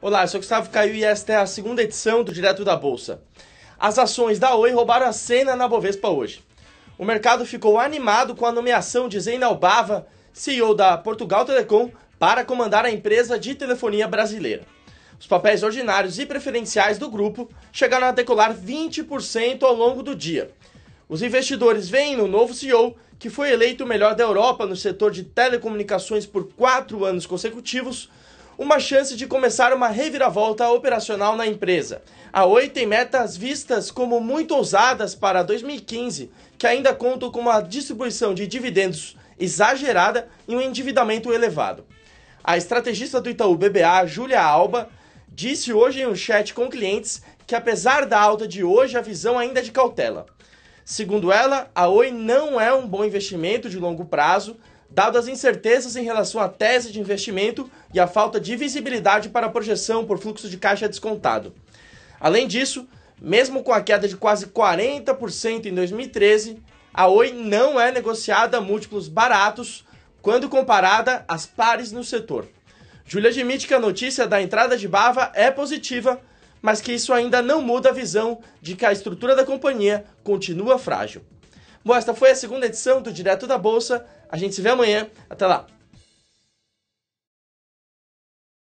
Olá, eu sou Gustavo Caio e esta é a segunda edição do Direto da Bolsa. As ações da Oi roubaram a cena na Bovespa hoje. O mercado ficou animado com a nomeação de Zeinal Bava, CEO da Portugal Telecom, para comandar a empresa de telefonia brasileira. Os papéis ordinários e preferenciais do grupo chegaram a decolar 20% ao longo do dia. Os investidores veem no novo CEO, que foi eleito o melhor da Europa no setor de telecomunicações por quatro anos consecutivos, uma chance de começar uma reviravolta operacional na empresa. A Oi tem metas vistas como muito ousadas para 2015, que ainda contam com uma distribuição de dividendos exagerada e um endividamento elevado. A estrategista do Itaú BBA, Júlia Alba, disse hoje em um chat com clientes que apesar da alta de hoje, a visão ainda é de cautela. Segundo ela, a Oi não é um bom investimento de longo prazo, Dadas as incertezas em relação à tese de investimento e a falta de visibilidade para a projeção por fluxo de caixa descontado. Além disso, mesmo com a queda de quase 40% em 2013, a Oi não é negociada a múltiplos baratos quando comparada às pares no setor. Júlia admite que a notícia da entrada de Bava é positiva, mas que isso ainda não muda a visão de que a estrutura da companhia continua frágil. Bom, esta foi a segunda edição do Direto da Bolsa. A gente se vê amanhã. Até lá.